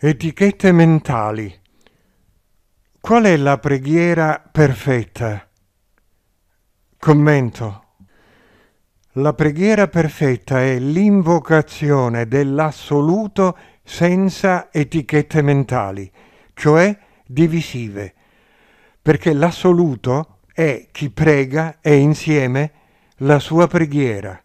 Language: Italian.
Etichette mentali. Qual è la preghiera perfetta? Commento. La preghiera perfetta è l'invocazione dell'assoluto senza etichette mentali, cioè divisive, perché l'assoluto è chi prega e insieme la sua preghiera.